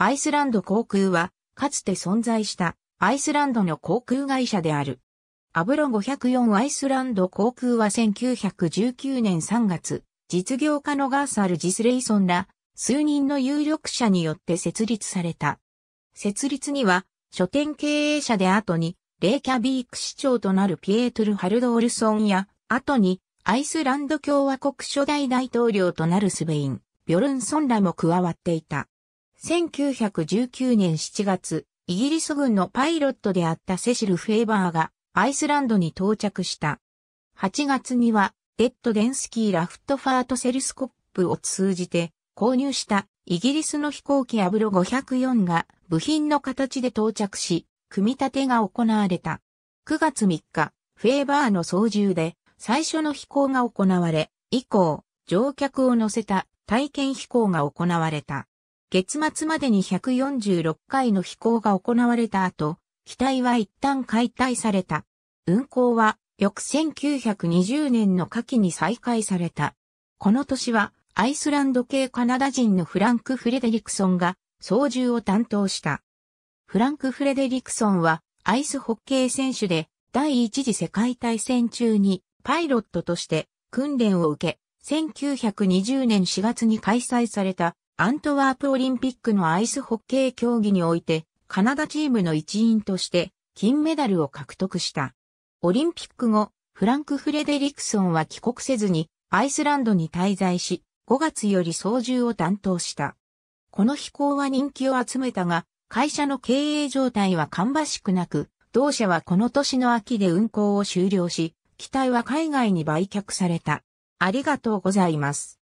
アイスランド航空は、かつて存在したアイスランドの航空会社である。アブロ504アイスランド航空は1919年3月、実業家のガーサル・ジスレイソンら数人の有力者によって設立された。設立には書店経営者で後にレイキャビーク市長となるピエートル・ハルドールソンや後にアイスランド共和国初代大統領となるスベイン、ビョルンソンらも加わっていた。1919年7月、イギリス軍のパイロットであったセシル・フェーバーがアイスランドに到着した。8月には、デッド・デンスキー・ラフトファート・セルスコップを通じて購入したイギリスの飛行機アブロ504が部品の形で到着し、組み立てが行われた。9月3日、フェーバーの操縦で最初の飛行が行われ、以降、乗客を乗せた体験飛行が行われた。月末までに146回の飛行が行われた後、機体は一旦解体された。運航は翌1920年の夏季に再開された。この年はアイスランド系カナダ人のフランク・フレデリクソンが操縦を担当した。フランク・フレデリクソンはアイスホッケー選手で第一次世界大戦中にパイロットとして訓練を受け、1920年4月に開催されたアントワープオリンピックのアイスホッケー競技において、カナダチームの一員として金メダルを獲得した。オリンピック後、フランク・フレデリクソンは帰国せずにアイスランドに滞在し、5月より操縦を担当した。この飛行は人気を集めたが、会社の経営状態は芳しくなく、同社はこの年の秋で運行を終了し、機体は海外に売却された。ありがとうございます。